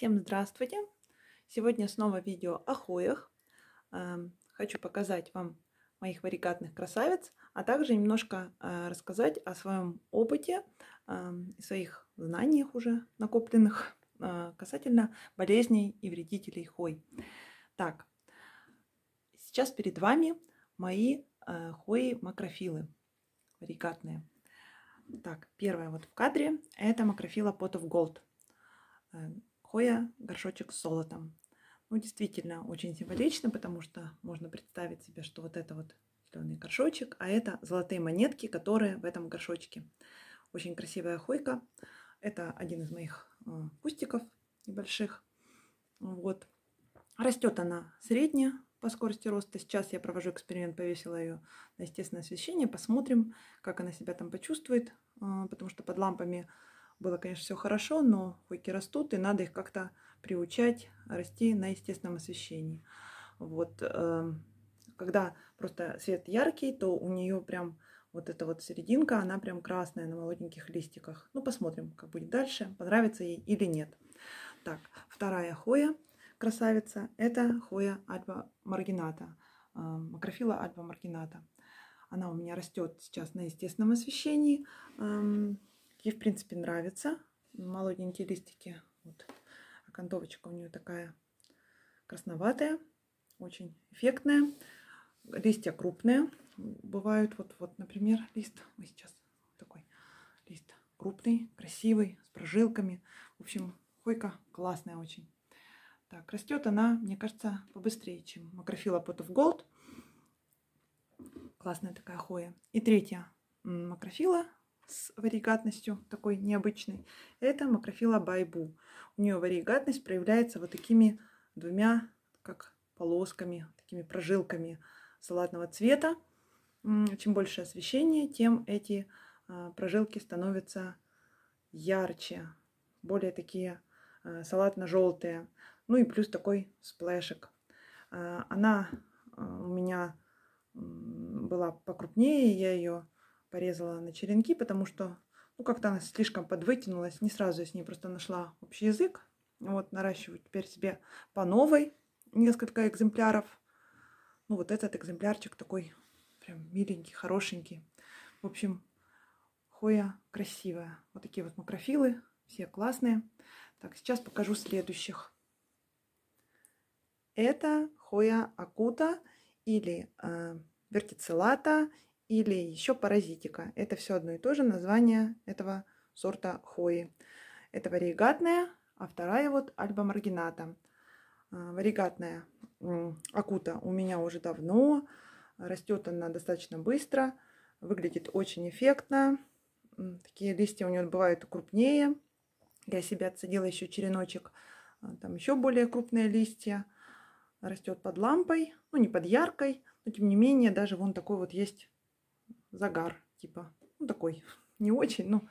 Всем здравствуйте! Сегодня снова видео о хоях. Эм, хочу показать вам моих варигатных красавиц, а также немножко э, рассказать о своем опыте эм, и своих знаниях уже накопленных э, касательно болезней и вредителей хой. Так, сейчас перед вами мои э, хои макрофилы варигатные. Так, первая вот в кадре это макрофила Pot of Gold эм, Хоя горшочек с золотом. Ну, действительно, очень символично, потому что можно представить себе, что вот это вот зеленый горшочек, а это золотые монетки, которые в этом горшочке. Очень красивая хойка. Это один из моих э, кустиков небольших. Вот. Растет она средняя по скорости роста. Сейчас я провожу эксперимент, повесила ее на естественное освещение. Посмотрим, как она себя там почувствует, э, потому что под лампами было, конечно, все хорошо, но койки растут, и надо их как-то приучать расти на естественном освещении. Вот, эм, когда просто свет яркий, то у нее прям вот эта вот серединка, она прям красная на молоденьких листиках. Ну, посмотрим, как будет дальше, понравится ей или нет. Так, вторая хоя, красавица, это хоя альба маргината, эм, макрофила альба маргината. Она у меня растет сейчас на естественном освещении. Эм, Ей, в принципе, нравится. Молоденькие листики. Вот. Окантовочка а у нее такая красноватая, очень эффектная. Листья крупные. Бывают вот, вот например, лист. мы сейчас такой лист крупный, красивый, с прожилками. В общем, хойка классная очень. Так, растет она, мне кажется, побыстрее, чем макрофила Pot of Gold. Классная такая хоя. И третья макрофила с варигатностью такой необычной, это макрофила байбу. У нее варигатность проявляется вот такими двумя, как полосками, такими прожилками салатного цвета. Чем больше освещения, тем эти а, прожилки становятся ярче, более такие а, салатно-желтые. Ну и плюс такой сплэшек. А, она у меня была покрупнее, я ее порезала на черенки, потому что, ну, как-то она слишком подвытянулась. Не сразу я с ней просто нашла общий язык. Вот, наращиваю теперь себе по новой несколько экземпляров. Ну, вот этот экземплярчик такой прям миленький, хорошенький. В общем, хоя красивая. Вот такие вот макрофилы, все классные. Так, сейчас покажу следующих. Это хоя акута или э, вертицелата или еще паразитика. Это все одно и то же название этого сорта хвои. Это варигатная, а вторая вот альба маргината. А, варигатная акута у меня уже давно. Растет она достаточно быстро, выглядит очень эффектно. Такие листья у нее бывают крупнее. Я себе отсадила еще череночек. А, там еще более крупные листья. Растет под лампой, ну не под яркой, но тем не менее даже вон такой вот есть загар, типа, ну такой, не очень, ну,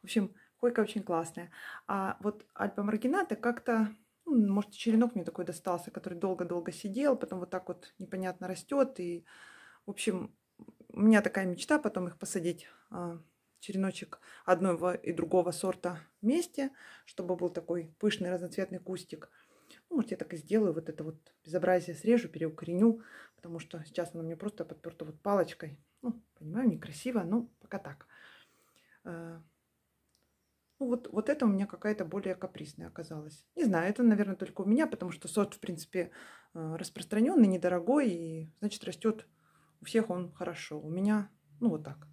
в общем, койка очень классная. А вот альпа маргината как-то, ну, может, черенок мне такой достался, который долго-долго сидел, потом вот так вот непонятно растет, и, в общем, у меня такая мечта потом их посадить, а, череночек одного и другого сорта вместе, чтобы был такой пышный разноцветный кустик. Ну, может, я так и сделаю, вот это вот безобразие срежу, переукореню, потому что сейчас оно мне просто подперто вот палочкой. Ну, понимаю, некрасиво, но пока так. Э, ну, вот, вот это у меня какая-то более капризная оказалась. Не знаю, это, наверное, только у меня, потому что сорт, в принципе, э, распространенный, недорогой, и, значит, растет у всех он хорошо. У меня, ну, вот так.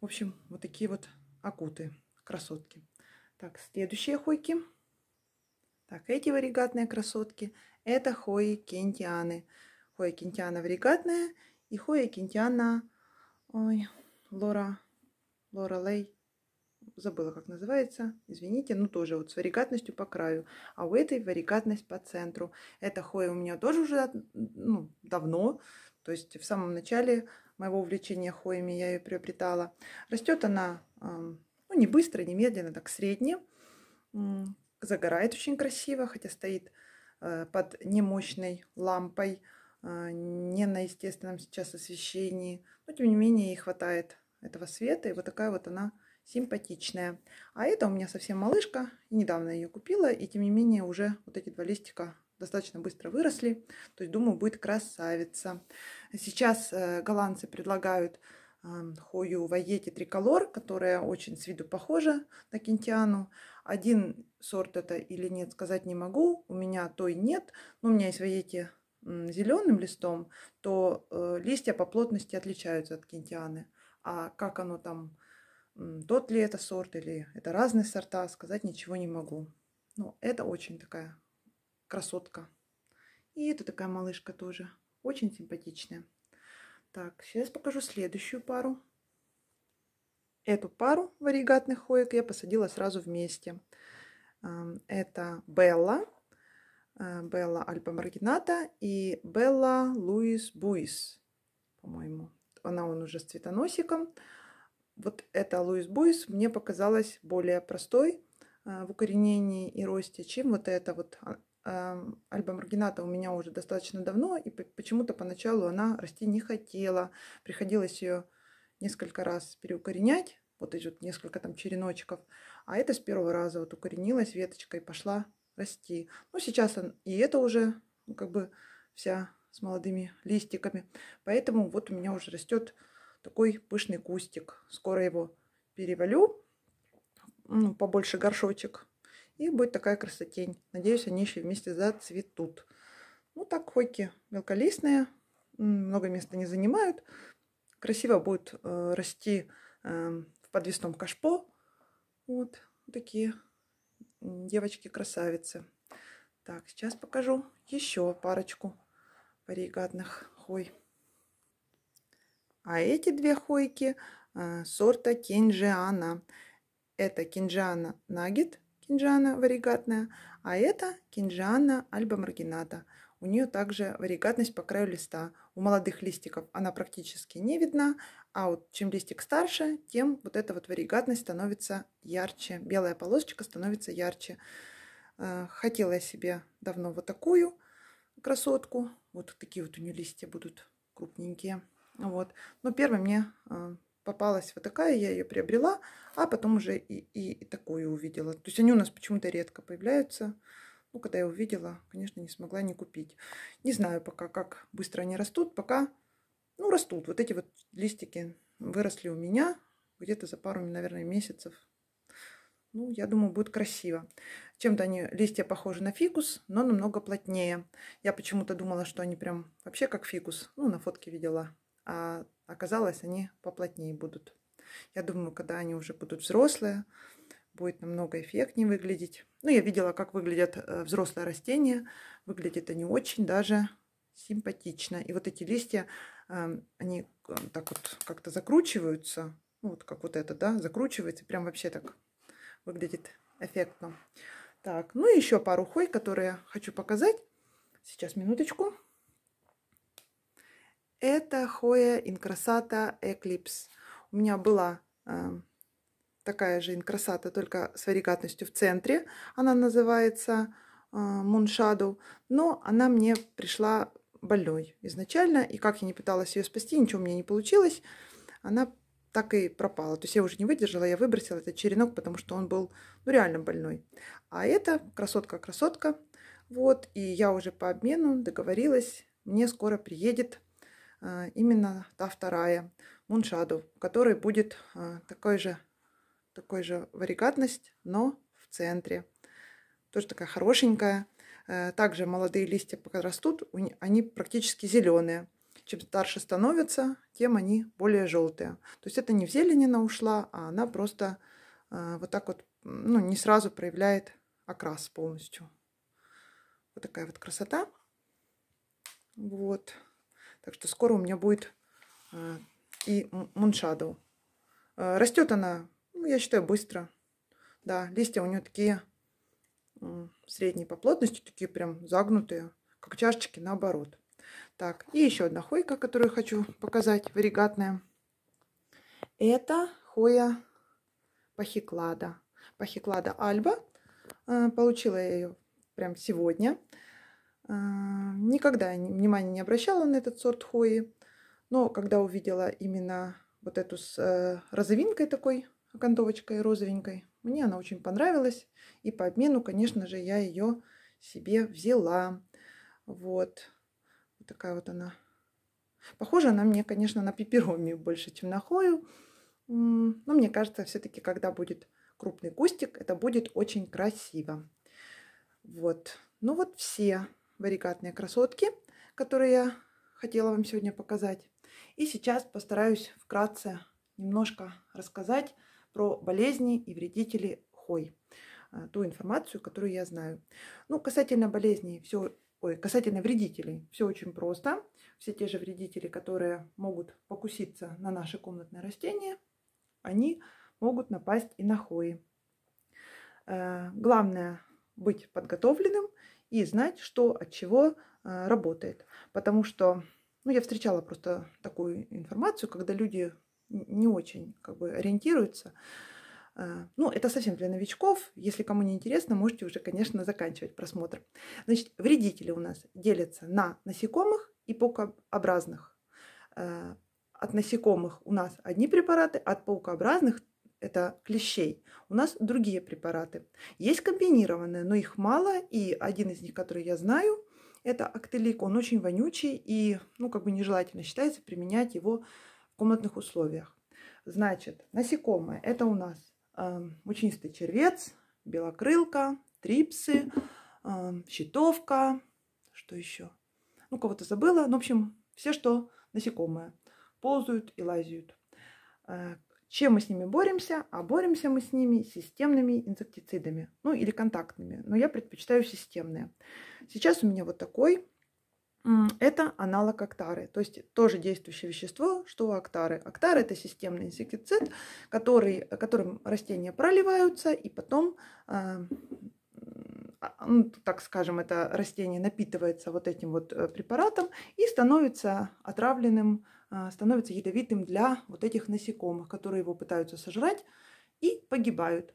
В общем, вот такие вот акуты, красотки. Так, следующие хойки. Так, эти варигатные красотки. Это хои кентианы. Хоя кентиана варигатная и хоя кентиана Ой, Лора, Лора Лей. Забыла, как называется, извините, ну тоже вот с варикатностью по краю, а у этой варикатность по центру. Это хоя у меня тоже уже ну, давно, то есть в самом начале моего увлечения хоями я ее приобретала. Растет она ну, не быстро, не медленно, так средне, загорает очень красиво, хотя стоит э, под немощной лампой, а, не на естественном сейчас освещении. Но тем не менее ей хватает этого света. И вот такая вот она симпатичная. А это у меня совсем малышка. Недавно ее купила. И тем не менее уже вот эти два листика достаточно быстро выросли. То есть, думаю, будет красавица. Сейчас э, голландцы предлагают Хою вайети Триколор, которая очень с виду похожа на Кентиану. Один сорт это или нет, сказать не могу. У меня той нет. Но у меня есть вайети зеленым листом, то э, листья по плотности отличаются от кентианы. А как оно там, тот ли это сорт или это разные сорта, сказать ничего не могу. Но ну, это очень такая красотка. И это такая малышка тоже. Очень симпатичная. Так, сейчас покажу следующую пару. Эту пару варигатных хоек я посадила сразу вместе. Это Белла Э, Белла Альба Маргината и Белла Луис Буис, по-моему. Она он уже с цветоносиком. Вот эта Луис Буис мне показалась более простой э, в укоренении и росте, чем вот эта вот а, эм, Альба Маргината у меня уже достаточно давно, и почему-то поначалу она расти не хотела. Приходилось ее несколько раз переукоренять, вот идет несколько там череночков. А это с первого раза вот укоренилась веточкой и пошла расти. Ну, сейчас он, и это уже ну, как бы вся с молодыми листиками. Поэтому вот у меня уже растет такой пышный кустик. Скоро его перевалю, ну, побольше горшочек. И будет такая красотень. Надеюсь, они еще вместе зацветут. Ну так, хойки мелколистные, много места не занимают. Красиво будет э, расти э, в подвесном кашпо. Вот такие девочки-красавицы. Так, сейчас покажу еще парочку варигатных хой. А эти две хойки а, сорта кинжиана. Это кинжиана нагет, кинжиана варигатная, а это кинжиана альба маргината. У нее также варигатность по краю листа. У молодых листиков она практически не видна, а вот чем листик старше, тем вот эта вот варигатность становится ярче. Белая полосочка становится ярче. Э, хотела я себе давно вот такую красотку. Вот такие вот у нее листья будут крупненькие. Вот. Но первой мне э, попалась вот такая, я ее приобрела, а потом уже и, и, и такую увидела. То есть они у нас почему-то редко появляются. Ну, когда я увидела, конечно, не смогла не купить. Не знаю пока, как быстро они растут. Пока ну, растут. Вот эти вот листики выросли у меня где-то за пару, наверное, месяцев. Ну, я думаю, будет красиво. Чем-то они, листья похожи на фикус, но намного плотнее. Я почему-то думала, что они прям вообще как фикус. Ну, на фотке видела. А оказалось, они поплотнее будут. Я думаю, когда они уже будут взрослые, будет намного эффектнее выглядеть. Ну, я видела, как выглядят э, взрослые растения. Выглядят они очень даже симпатично. И вот эти листья Эм, они э, так вот как-то закручиваются. Ну, вот как вот это, да, закручивается. Прям вообще так выглядит эффектно. Так, ну и еще пару хой, которые хочу показать. Сейчас, минуточку. Это хоя инкрасата Эклипс. У меня была э, такая же инкрасата, только с варикатностью в центре. Она называется э, Муншаду. Но она мне пришла больной изначально, и как я не пыталась ее спасти, ничего у меня не получилось, она так и пропала. То есть я уже не выдержала, я выбросила этот черенок, потому что он был ну, реально больной. А это красотка-красотка. Вот, и я уже по обмену договорилась, мне скоро приедет э, именно та вторая, Муншаду, в будет э, такой же, такой же варикатность но в центре. Тоже такая хорошенькая, Э, также молодые листья пока растут, они практически зеленые. Чем старше становятся, тем они более желтые. То есть это не в зелень она ушла, а она просто э, вот так вот ну, не сразу проявляет окрас полностью. Вот такая вот красота. Вот. Так что скоро у меня будет э, и муншадоу. Растет она, ну, я считаю, быстро. Да, листья у нее такие средней по плотности, такие прям загнутые, как чашечки наоборот. Так, и еще одна хойка, которую хочу показать, варигатная. Это хоя пахиклада. Пахиклада Альба. Э, получила я ее прям сегодня. Э, никогда внимания не обращала на этот сорт хои. Но когда увидела именно вот эту с э, розовинкой такой, окантовочкой розовенькой, мне она очень понравилась, и по обмену, конечно же, я ее себе взяла. Вот. вот такая вот она. Похоже, она мне, конечно, на пепероми больше, чем на хою. Но мне кажется, все-таки, когда будет крупный кустик, это будет очень красиво. Вот. Ну вот все варикатные красотки, которые я хотела вам сегодня показать. И сейчас постараюсь вкратце немножко рассказать про болезни и вредители хой, а, ту информацию, которую я знаю. Ну, касательно болезней, все, ой, касательно вредителей, все очень просто. Все те же вредители, которые могут покуситься на наши комнатные растения, они могут напасть и на хои. Э, главное быть подготовленным и знать, что от чего э, работает. Потому что ну, я встречала просто такую информацию, когда люди не очень как бы ориентируются. А, ну, это совсем для новичков. Если кому не интересно, можете уже, конечно, заканчивать просмотр. Значит, вредители у нас делятся на насекомых и паукообразных. А, от насекомых у нас одни препараты, от паукообразных это клещей. У нас другие препараты. Есть комбинированные, но их мало, и один из них, который я знаю, это актелик. Он очень вонючий и, ну, как бы нежелательно считается применять его комнатных условиях. Значит, насекомые. Это у нас э, мучнистый червец, белокрылка, трипсы, э, щитовка. Что еще? Ну, кого-то забыла. Ну, в общем, все, что насекомые. Ползают и лазают. Э, чем мы с ними боремся? А боремся мы с ними системными инсектицидами. Ну, или контактными. Но я предпочитаю системные. Сейчас у меня вот такой это аналог актары, то есть тоже действующее вещество, что у актары. Актары – это системный инсектицид, который, которым растения проливаются, и потом, а, а, ну, так скажем, это растение напитывается вот этим вот э, препаратом и становится отравленным, а, становится ядовитым для вот этих насекомых, которые его пытаются сожрать и погибают.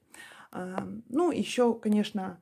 Ну, еще, конечно,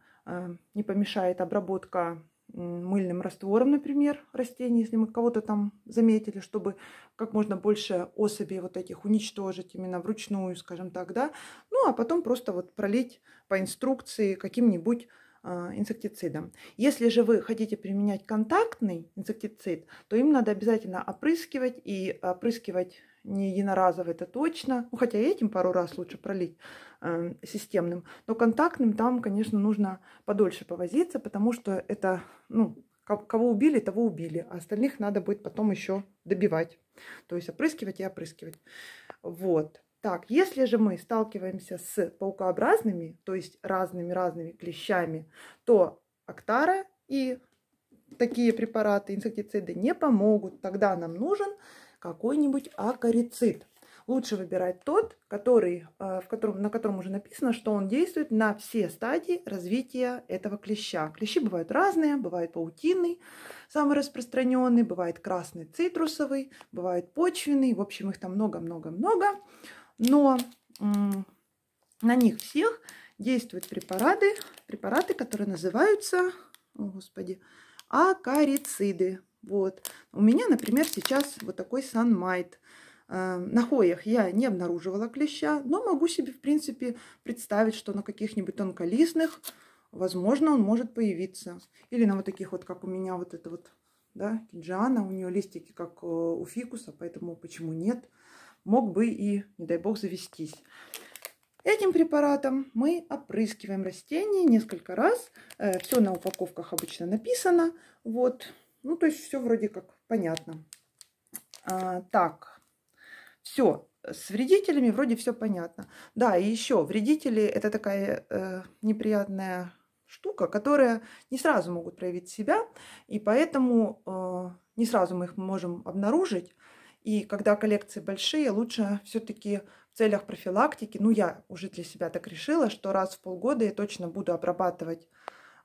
не помешает обработка мыльным раствором, например, растений, если мы кого-то там заметили, чтобы как можно больше особей вот этих уничтожить именно вручную, скажем так, да. Ну, а потом просто вот пролить по инструкции каким-нибудь а, инсектицидом. Если же вы хотите применять контактный инсектицид, то им надо обязательно опрыскивать и опрыскивать не единоразово, это точно. Ну, хотя этим пару раз лучше пролить э, системным. Но контактным там, конечно, нужно подольше повозиться, потому что это, ну, кого убили, того убили, а остальных надо будет потом еще добивать. То есть опрыскивать и опрыскивать. Вот. Так, если же мы сталкиваемся с паукообразными, то есть разными-разными клещами, то актара и такие препараты, инсектициды не помогут. Тогда нам нужен какой-нибудь акарицид. Лучше выбирать тот, который, э, в котором, на котором уже написано, что он действует на все стадии развития этого клеща. Клещи бывают разные, бывает паутинный, самый распространенный, бывает красный цитрусовый, бывает почвенный. В общем, их там много-много-много но на них всех действуют препараты, препараты, которые называются, о, господи, акарициды. Вот. У меня, например, сейчас вот такой санмайт. Э, на хоях я не обнаруживала клеща, но могу себе, в принципе, представить, что на каких-нибудь тонколистных, возможно, он может появиться. Или на вот таких вот, как у меня вот это вот, да, кинджиана, у нее листики, как э, у фикуса, поэтому почему нет – мог бы и, не дай бог, завестись. Этим препаратом мы опрыскиваем растение несколько раз. Э, все на упаковках обычно написано. Вот. Ну, то есть все вроде как понятно. А, так, все. С вредителями вроде все понятно. Да, и еще вредители это такая э, неприятная штука, которая не сразу могут проявить себя, и поэтому э, не сразу мы их можем обнаружить. И когда коллекции большие, лучше все-таки в целях профилактики, ну я уже для себя так решила, что раз в полгода я точно буду обрабатывать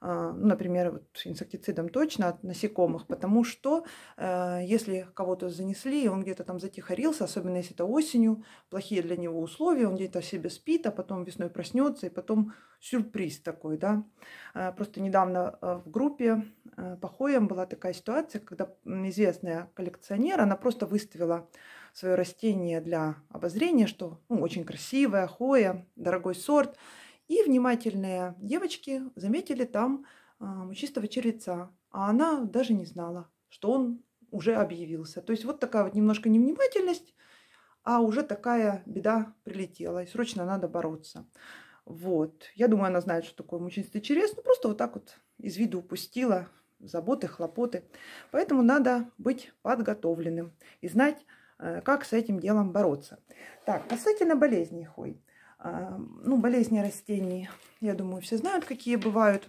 а, ну, например, вот инсектицидом точно от насекомых, потому что э, если кого-то занесли, и он где-то там затихарился, особенно если это осенью, плохие для него условия, он где-то себе спит, а потом весной проснется, и потом сюрприз такой, да. Э, просто недавно э, в группе Э, по была такая ситуация, когда известная коллекционер, она просто выставила свое растение для обозрения, что ну, очень красивое, хоя, дорогой сорт. И внимательные девочки заметили там э, чистого червеца, а она даже не знала, что он уже объявился. То есть вот такая вот немножко невнимательность, а уже такая беда прилетела, и срочно надо бороться. Вот. Я думаю, она знает, что такое мучинистый червец, но ну, просто вот так вот из виду упустила, заботы, хлопоты. Поэтому надо быть подготовленным и знать, э, как с этим делом бороться. Так, касательно болезней хой. А, ну, болезни растений, я думаю, все знают, какие бывают.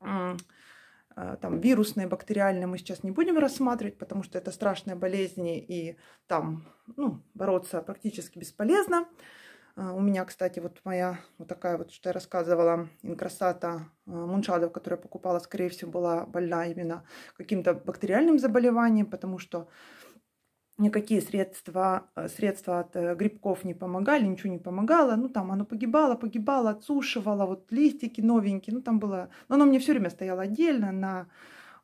А, там вирусные, бактериальные мы сейчас не будем рассматривать, потому что это страшные болезни, и там ну, бороться практически бесполезно. А, у меня, кстати, вот моя вот такая вот, что я рассказывала, инкрасата а, Муншадов, которую я покупала, скорее всего, была больна именно каким-то бактериальным заболеванием, потому что никакие средства, э, средства от э, грибков не помогали, ничего не помогало. Ну, там оно погибало, погибало, отсушивало, вот листики новенькие, ну, там было... Но оно мне все время стояло отдельно на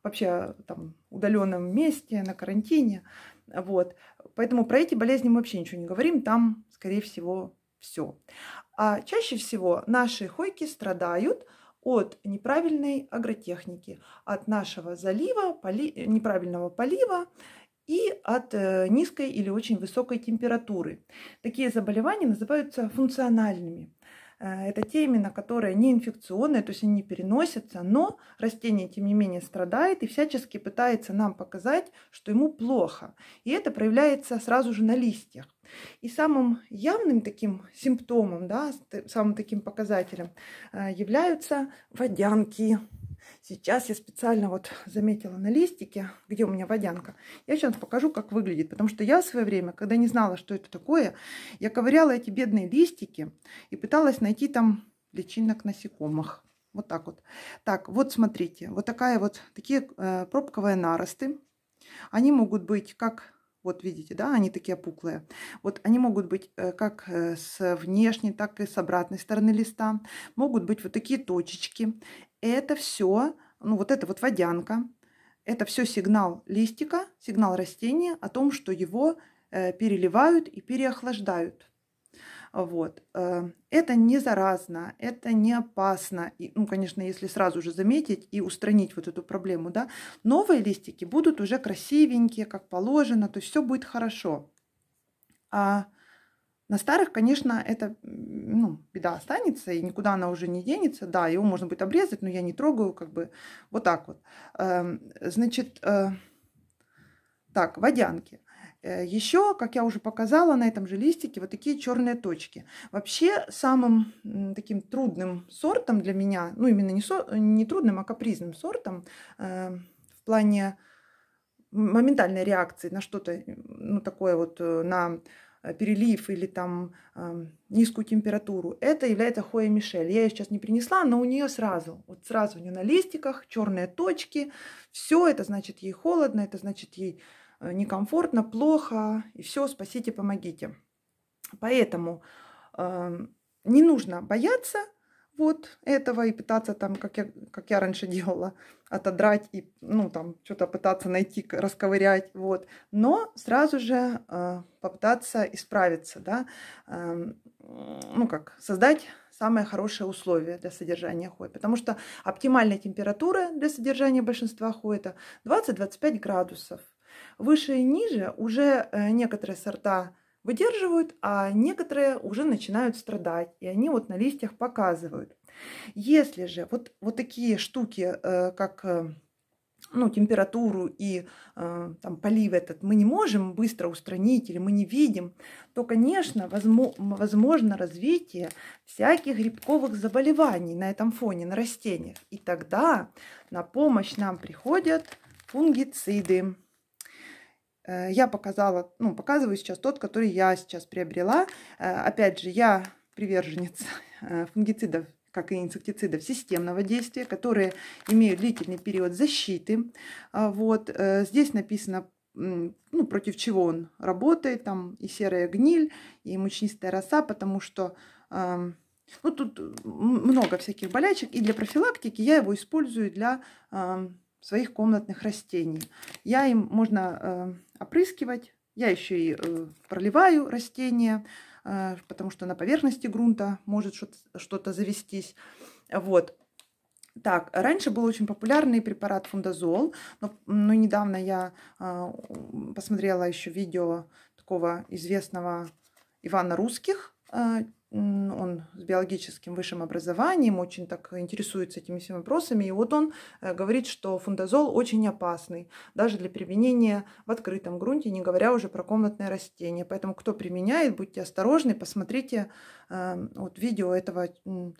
вообще там удаленном месте, на карантине, вот. Поэтому про эти болезни мы вообще ничего не говорим, там, скорее всего, все. А чаще всего наши хойки страдают от неправильной агротехники, от нашего залива, поли... Э, неправильного полива и от э, низкой или очень высокой температуры. Такие заболевания называются функциональными. Э, это те именно, которые не инфекционные, то есть они переносятся, но растение, тем не менее, страдает и всячески пытается нам показать, что ему плохо. И это проявляется сразу же на листьях. И самым явным таким симптомом, да, самым таким показателем э, являются водянки. Сейчас я специально вот заметила на листике, где у меня водянка. Я сейчас покажу, как выглядит. Потому что я в свое время, когда не знала, что это такое, я ковыряла эти бедные листики и пыталась найти там личинок насекомых. Вот так вот. Так, вот смотрите. Вот такая вот, такие э, пробковые наросты. Они могут быть как вот видите, да, они такие опуклые. Вот они могут быть э, как э, с внешней, так и с обратной стороны листа. Могут быть вот такие точечки. Это все, ну вот это вот водянка, это все сигнал листика, сигнал растения о том, что его э, переливают и переохлаждают. Вот. Э, это не заразно, это не опасно. И, ну, конечно, если сразу же заметить и устранить вот эту проблему, да, новые листики будут уже красивенькие, как положено, то есть все будет хорошо. А на старых, конечно, это ну, беда останется, и никуда она уже не денется. Да, его можно будет обрезать, но я не трогаю, как бы вот так вот. Эм, значит, э, так, водянки. Э, Еще, как я уже показала, на этом же листике вот такие черные точки. Вообще самым таким трудным сортом для меня, ну именно не, со, не трудным, а капризным сортом э, в плане моментальной реакции на что-то, э, ну такое вот, э, на перелив или там э, низкую температуру, это является Хоя Мишель. Я ее сейчас не принесла, но у нее сразу, вот сразу у нее на листиках черные точки, все это значит ей холодно, это значит ей Э, некомфортно, плохо, и все, спасите, помогите. Поэтому э, не нужно бояться вот этого и пытаться там, как я, как я раньше делала, отодрать и, ну, там, что-то пытаться найти, расковырять, вот. Но сразу же э, попытаться исправиться, да, э, ну, как, создать самые хорошие условия для содержания хвои. Потому что оптимальная температура для содержания большинства хвои это 20-25 градусов. Выше и ниже уже э, некоторые сорта выдерживают, а некоторые уже начинают страдать, и они вот на листьях показывают. Если же вот, вот такие штуки, э, как э, ну, температуру и там, полив этот мы не можем быстро устранить или мы не видим, то, конечно, возможно, возможно развитие всяких грибковых заболеваний на этом фоне, на растениях. И тогда на помощь нам приходят фунгициды. Э, я показала, ну, показываю сейчас тот, который я сейчас приобрела. Э, опять же, я приверженец э, фунгицидов, как и инсектицидов системного действия, которые имеют длительный период защиты. А вот здесь написано ну, против чего он работает, там и серая гниль, и мучнистая роса, потому что эм, ну, тут много всяких болячек, и для профилактики я его использую для эм, своих комнатных растений. Я им можно э, опрыскивать, я еще и э, проливаю растения, э, потому что на поверхности грунта может что-то завестись. Вот. Так, раньше был очень популярный препарат фундазол, но, но недавно я э, посмотрела еще видео такого известного Ивана Русских, а, он с биологическим высшим образованием, очень так интересуется этими всеми вопросами. И вот он э, говорит, что фундазол очень опасный, даже для применения в открытом грунте, не говоря уже про комнатное растение. Поэтому, кто применяет, будьте осторожны, посмотрите э, вот видео этого э,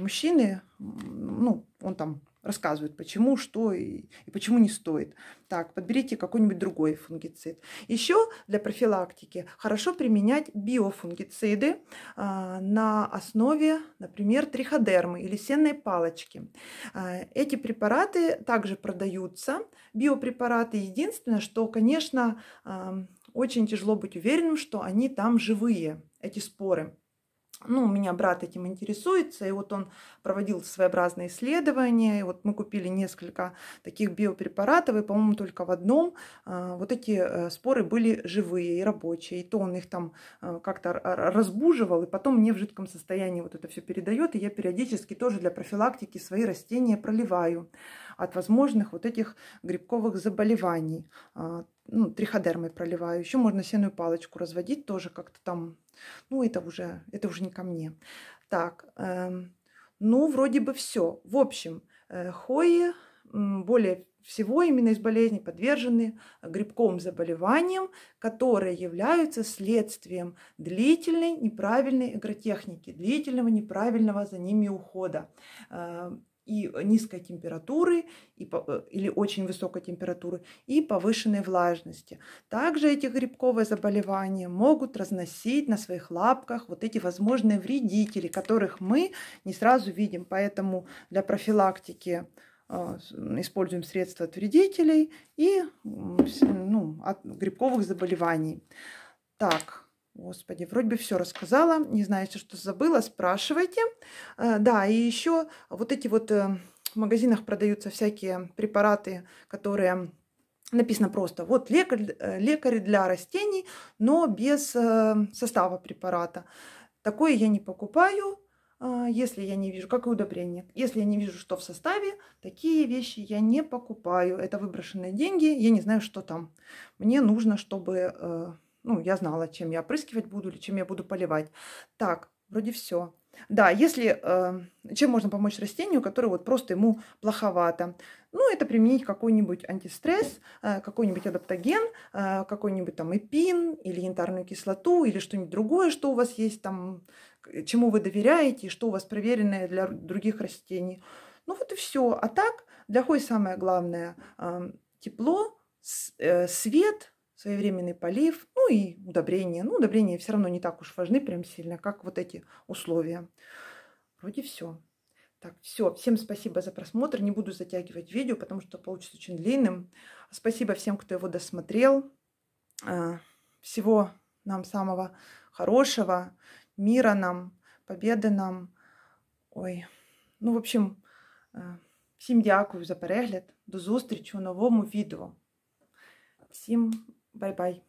мужчины, ну, он там рассказывают, почему, что и, и почему не стоит. Так, подберите какой-нибудь другой фунгицид. Еще для профилактики хорошо применять биофунгициды а, на основе, например, триходермы или сенной палочки. А, эти препараты также продаются, биопрепараты. Единственное, что, конечно, а, очень тяжело быть уверенным, что они там живые, эти споры ну, у меня брат этим интересуется, и вот он проводил своеобразные исследования, и вот мы купили несколько таких биопрепаратов, и, по-моему, только в одном а, вот эти э, споры были живые и рабочие, и то он их там э, как-то разбуживал, и потом мне в жидком состоянии вот это все передает, и я периодически тоже для профилактики свои растения проливаю от возможных вот этих грибковых заболеваний. А, ну, триходермой проливаю. Еще можно сенную палочку разводить тоже как-то там. Ну, это уже, это уже не ко мне. Так, э, ну, вроде бы все. В общем, э, хои более всего именно из болезней подвержены грибковым заболеваниям, которые являются следствием длительной неправильной игротехники, длительного неправильного за ними ухода. Э, и э, низкой температуры и, э, или очень высокой температуры и повышенной влажности. Также эти грибковые заболевания могут разносить на своих лапках вот эти возможные вредители, которых мы не сразу видим. Поэтому для профилактики а, используем средства от вредителей и ну, от грибковых заболеваний. Так, Господи, вроде бы все рассказала, не знаете, что забыла, спрашивайте. Э, да, и еще вот эти вот э, в магазинах продаются всякие препараты, которые написано просто, вот лекарь, э, лекарь для растений, но без состава препарата. Такое я не покупаю, если я не вижу, как и удобрение. Если я не вижу, что в составе, такие вещи я не покупаю. Это выброшенные деньги, я не знаю, что там. Мне нужно, чтобы ну, я знала, чем я опрыскивать буду или чем я буду поливать. Так, вроде все. Да, если э, чем можно помочь растению, которое вот просто ему плоховато, ну это применить какой-нибудь антистресс, э, какой-нибудь адаптоген, э, какой-нибудь там эпин или янтарную кислоту или что-нибудь другое, что у вас есть там, чему вы доверяете, что у вас проверенное для других растений. Ну вот и все. А так для хой самое главное э, тепло, с, э, свет, своевременный полив, ну и удобрения. Ну, удобрения все равно не так уж важны прям сильно, как вот эти условия. Вроде все. Так, все. Всем спасибо за просмотр. Не буду затягивать видео, потому что получится очень длинным. Спасибо всем, кто его досмотрел. А, всего нам самого хорошего. Мира нам, победы нам. Ой, ну, в общем, а, всем дякую за перегляд. До зустрічі у новому відео. Всім Bye bye.